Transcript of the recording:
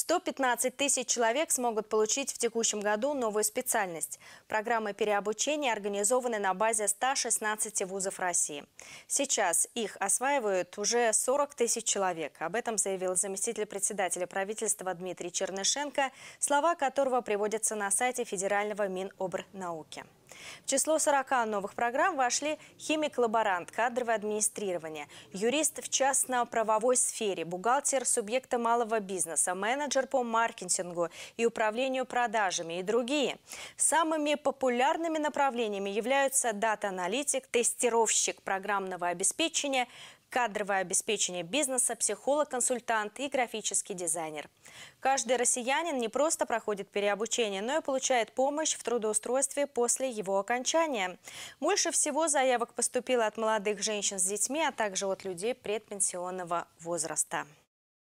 115 тысяч человек смогут получить в текущем году новую специальность. Программы переобучения организованы на базе 116 вузов России. Сейчас их осваивают уже 40 тысяч человек. Об этом заявил заместитель председателя правительства Дмитрий Чернышенко, слова которого приводятся на сайте Федерального Минобрнауки. В число 40 новых программ вошли химик-лаборант, кадровое администрирование, юрист в частно-правовой сфере, бухгалтер субъекта малого бизнеса, менеджер по маркетингу и управлению продажами и другие. Самыми популярными направлениями являются дата-аналитик, тестировщик программного обеспечения, кадровое обеспечение бизнеса, психолог-консультант и графический дизайнер. Каждый россиянин не просто проходит переобучение, но и получает помощь в трудоустройстве после его окончания. Больше всего заявок поступило от молодых женщин с детьми, а также от людей предпенсионного возраста.